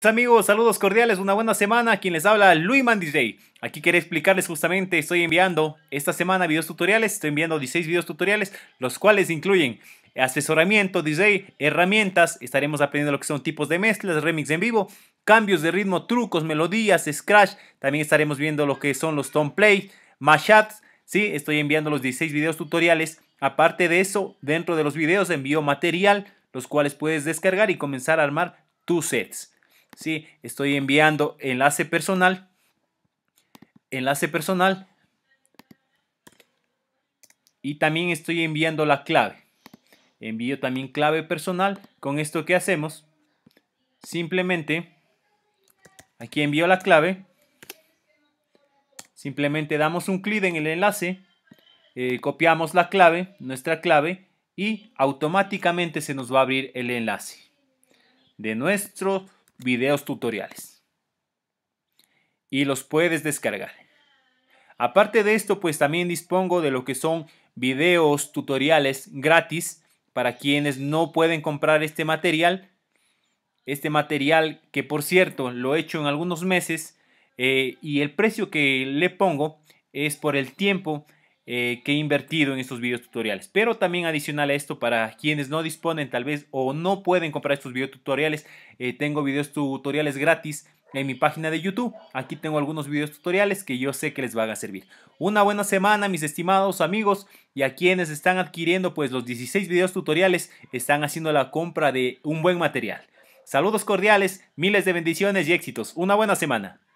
Pues, amigos, saludos cordiales, una buena semana. Quien les habla, Luis Man DJ. Aquí quería explicarles justamente, estoy enviando esta semana videos tutoriales, estoy enviando 16 videos tutoriales, los cuales incluyen asesoramiento, DJ, herramientas, estaremos aprendiendo lo que son tipos de mezclas, remix en vivo, cambios de ritmo, trucos, melodías, scratch, también estaremos viendo lo que son los tom play, mashups, sí, estoy enviando los 16 videos tutoriales. Aparte de eso, dentro de los videos envío material, los cuales puedes descargar y comenzar a armar tus sets. ¿sí? Estoy enviando enlace personal, enlace personal y también estoy enviando la clave. Envío también clave personal. Con esto que hacemos, simplemente aquí envío la clave. Simplemente damos un clic en el enlace, eh, copiamos la clave, nuestra clave, y automáticamente se nos va a abrir el enlace de nuestro videos tutoriales. Y los puedes descargar. Aparte de esto, pues también dispongo de lo que son videos tutoriales gratis para quienes no pueden comprar este material. Este material que por cierto lo he hecho en algunos meses eh, y el precio que le pongo es por el tiempo eh, que he invertido en estos videos tutoriales. Pero también adicional a esto, para quienes no disponen tal vez o no pueden comprar estos videos tutoriales, eh, tengo videos tutoriales gratis en mi página de YouTube. Aquí tengo algunos videos tutoriales que yo sé que les van a servir. Una buena semana, mis estimados amigos, y a quienes están adquiriendo pues los 16 videos tutoriales, están haciendo la compra de un buen material. Saludos cordiales, miles de bendiciones y éxitos. Una buena semana.